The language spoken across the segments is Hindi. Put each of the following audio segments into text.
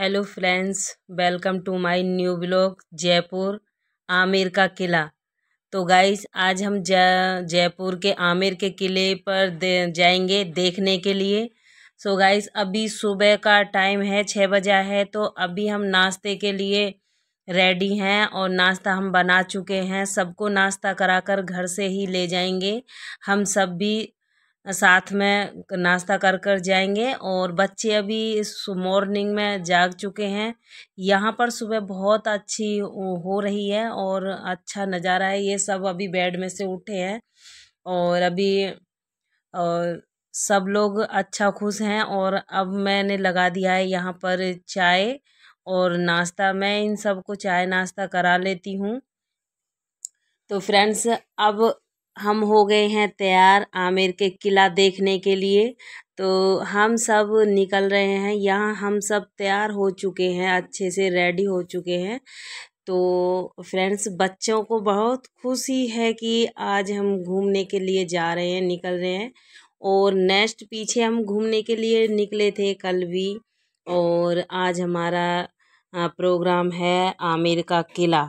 Hello friends welcome to my new blog Jaipur Amer का किला तो गाइस आज हम जयपुर के आमिर के किले पर दे, जाएंगे देखने के लिए सो so गाइस अभी सुबह का टाइम है छः बजा है तो अभी हम नाश्ते के लिए रेडी हैं और नाश्ता हम बना चुके हैं सबको नाश्ता कराकर घर से ही ले जाएंगे हम सब भी साथ में नाश्ता कर कर जाएंगे और बच्चे अभी मॉर्निंग में जाग चुके हैं यहाँ पर सुबह बहुत अच्छी हो रही है और अच्छा नज़ारा है ये सब अभी बेड में से उठे हैं और अभी और सब लोग अच्छा खुश हैं और अब मैंने लगा दिया है यहाँ पर चाय और नाश्ता मैं इन सबको चाय नाश्ता करा लेती हूँ तो फ्रेंड्स अब हम हो गए हैं तैयार आमिर के किला देखने के लिए तो हम सब निकल रहे हैं यहाँ हम सब तैयार हो चुके हैं अच्छे से रेडी हो चुके हैं तो फ्रेंड्स बच्चों को बहुत खुशी है कि आज हम घूमने के लिए जा रहे हैं निकल रहे हैं और नेक्स्ट पीछे हम घूमने के लिए निकले थे कल भी और आज हमारा प्रोग्राम है आमिर का किला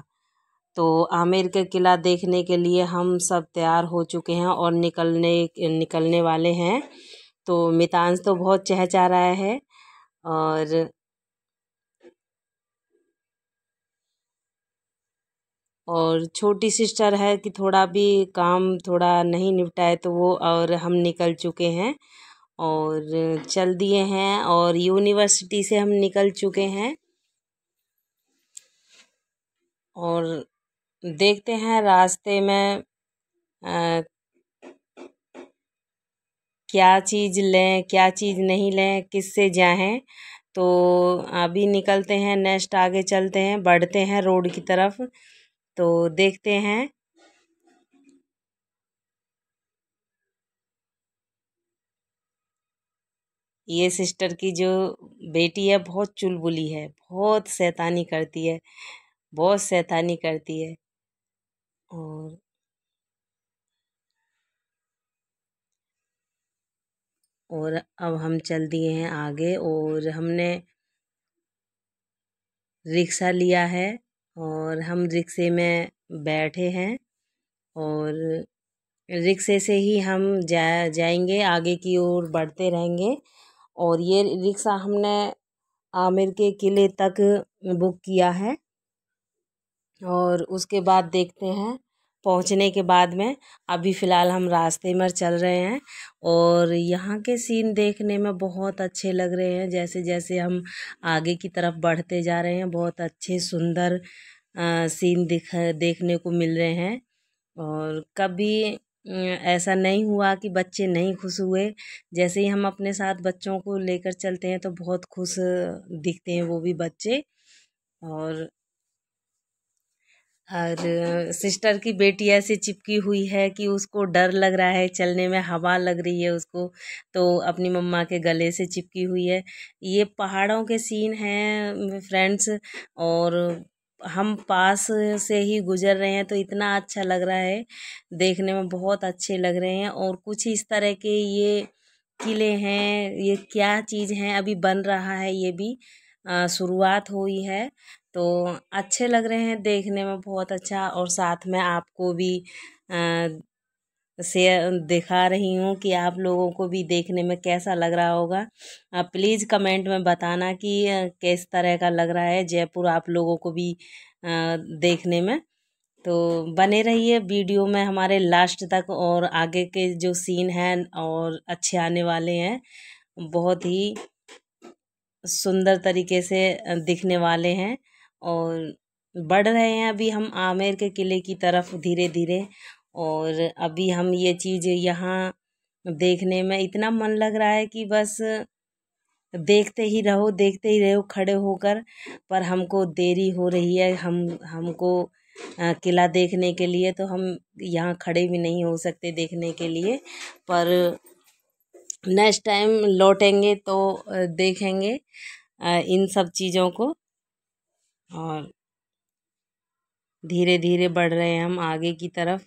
तो आमेर का किला देखने के लिए हम सब तैयार हो चुके हैं और निकलने निकलने वाले हैं तो मितांश तो बहुत चहचा रहा है और और छोटी सिस्टर है कि थोड़ा भी काम थोड़ा नहीं निपटाए तो वो और हम निकल चुके हैं और चल दिए हैं और यूनिवर्सिटी से हम निकल चुके हैं और देखते हैं रास्ते में आ, क्या चीज़ लें क्या चीज़ नहीं लें किससे जाएं तो अभी निकलते हैं नेक्स्ट आगे चलते हैं बढ़ते हैं रोड की तरफ तो देखते हैं ये सिस्टर की जो बेटी है बहुत चुलबुली है बहुत शैतानी करती है बहुत शैतानी करती है और और अब हम चल दिए हैं आगे और हमने रिक्शा लिया है और हम रिक्शे में बैठे हैं और रिक्शे से ही हम जा जाएंगे आगे की ओर बढ़ते रहेंगे और ये रिक्शा हमने आमिर के किले तक बुक किया है और उसके बाद देखते हैं पहुँचने के बाद में अभी फ़िलहाल हम रास्ते में चल रहे हैं और यहाँ के सीन देखने में बहुत अच्छे लग रहे हैं जैसे जैसे हम आगे की तरफ बढ़ते जा रहे हैं बहुत अच्छे सुंदर सीन दिख देखने को मिल रहे हैं और कभी ऐसा नहीं हुआ कि बच्चे नहीं खुश हुए जैसे ही हम अपने साथ बच्चों को लेकर चलते हैं तो बहुत खुश दिखते हैं वो भी बच्चे और और सिस्टर की बेटी ऐसे चिपकी हुई है कि उसको डर लग रहा है चलने में हवा लग रही है उसको तो अपनी मम्मा के गले से चिपकी हुई है ये पहाड़ों के सीन हैं फ्रेंड्स और हम पास से ही गुजर रहे हैं तो इतना अच्छा लग रहा है देखने में बहुत अच्छे लग रहे हैं और कुछ इस तरह के ये किले हैं ये क्या चीज़ हैं अभी बन रहा है ये भी शुरुआत हुई है तो अच्छे लग रहे हैं देखने में बहुत अच्छा और साथ में आपको भी शेयर दिखा रही हूँ कि आप लोगों को भी देखने में कैसा लग रहा होगा आप प्लीज़ कमेंट में बताना कि किस तरह का लग रहा है जयपुर आप लोगों को भी देखने में तो बने रहिए वीडियो में हमारे लास्ट तक और आगे के जो सीन हैं और अच्छे आने वाले हैं बहुत ही सुंदर तरीके से दिखने वाले हैं और बढ़ रहे हैं अभी हम आमेर के किले की तरफ धीरे धीरे और अभी हम ये चीज़ यहाँ देखने में इतना मन लग रहा है कि बस देखते ही रहो देखते ही रहो खड़े होकर पर हमको देरी हो रही है हम हमको किला देखने के लिए तो हम यहाँ खड़े भी नहीं हो सकते देखने के लिए पर नेक्स्ट टाइम लौटेंगे तो देखेंगे इन सब चीज़ों को और धीरे धीरे बढ़ रहे हैं हम आगे की तरफ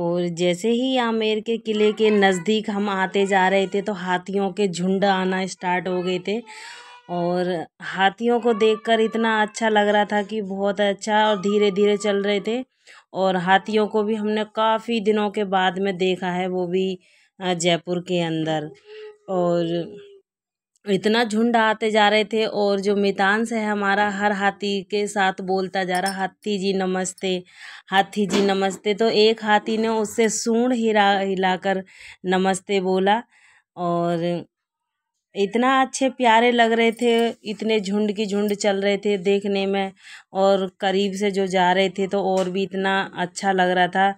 और जैसे ही आमेर के किले के नज़दीक हम आते जा रहे थे तो हाथियों के झुंड आना स्टार्ट हो गए थे और हाथियों को देखकर इतना अच्छा लग रहा था कि बहुत अच्छा और धीरे धीरे चल रहे थे और हाथियों को भी हमने काफ़ी दिनों के बाद में देखा है वो भी जयपुर के अंदर और इतना झुंड आते जा रहे थे और जो मितान है हमारा हर हाथी के साथ बोलता जा रहा हाथी जी नमस्ते हाथी जी नमस्ते तो एक हाथी ने उससे सूंड हिला हिलाकर नमस्ते बोला और इतना अच्छे प्यारे लग रहे थे इतने झुंड की झुंड चल रहे थे देखने में और करीब से जो जा रहे थे तो और भी इतना अच्छा लग रहा था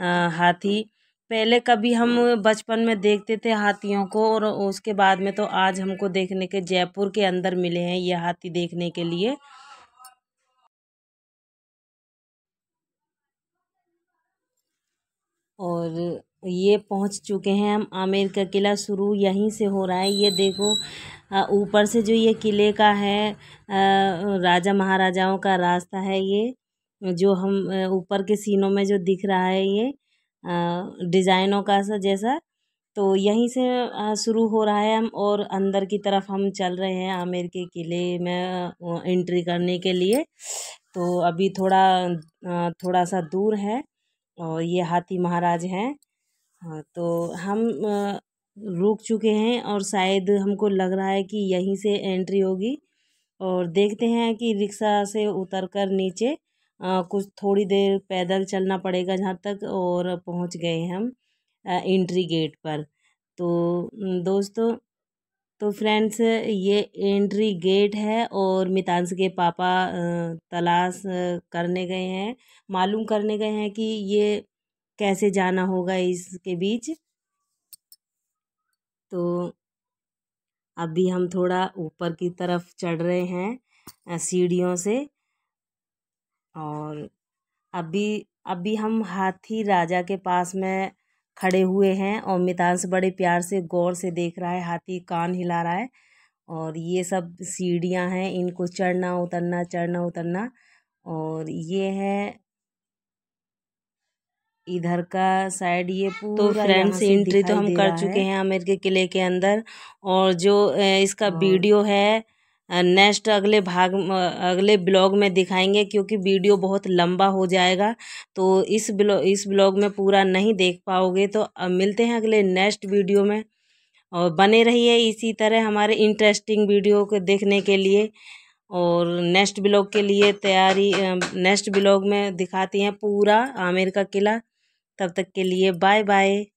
आ, हाथी पहले कभी हम हाँ। बचपन में देखते थे हाथियों को और उसके बाद में तो आज हमको देखने के जयपुर के अंदर मिले हैं ये हाथी देखने के लिए और ये पहुंच चुके हैं हम आमेर का किला शुरू यहीं से हो रहा है ये देखो ऊपर से जो ये किले का है राजा महाराजाओं का रास्ता है ये जो हम ऊपर के सीनों में जो दिख रहा है ये डिज़ाइनों का सा जैसा तो यहीं से शुरू हो रहा है हम और अंदर की तरफ हम चल रहे हैं आमेर के किले में एंट्री करने के लिए तो अभी थोड़ा थोड़ा सा दूर है और ये हाथी महाराज हैं तो हम रुक चुके हैं और शायद हमको लग रहा है कि यहीं से एंट्री होगी और देखते हैं कि रिक्शा से उतर कर नीचे कुछ थोड़ी देर पैदल चलना पड़ेगा जहाँ तक और पहुँच गए हम एंट्री गेट पर तो दोस्तों तो फ्रेंड्स ये एंट्री गेट है और मितांश के पापा तलाश करने गए हैं मालूम करने गए हैं कि ये कैसे जाना होगा इसके बीच तो अभी हम थोड़ा ऊपर की तरफ चढ़ रहे हैं सीढ़ियों से और अभी अभी हम हाथी राजा के पास में खड़े हुए हैं और मितांश बड़े प्यार से गौर से देख रहा है हाथी कान हिला रहा है और ये सब सीढ़ियां हैं इनको चढ़ना उतरना चढ़ना उतरना और ये है इधर का साइड ये तो पूरा तो फ्रेंड्स एंट्री तो हम कर चुके हैं अमेरिका किले के अंदर और जो इसका हाँ। वीडियो है नेक्स्ट अगले भाग अगले ब्लॉग में दिखाएंगे क्योंकि वीडियो बहुत लंबा हो जाएगा तो इस ब्लॉग इस ब्लॉग में पूरा नहीं देख पाओगे तो मिलते हैं अगले नेक्स्ट वीडियो में और बने रहिए इसी तरह हमारे इंटरेस्टिंग वीडियो को देखने के लिए और नेक्स्ट ब्लॉग के लिए तैयारी नेक्स्ट ब्लॉग में दिखाती हैं पूरा आमिर का किला तब तक के लिए बाय बाय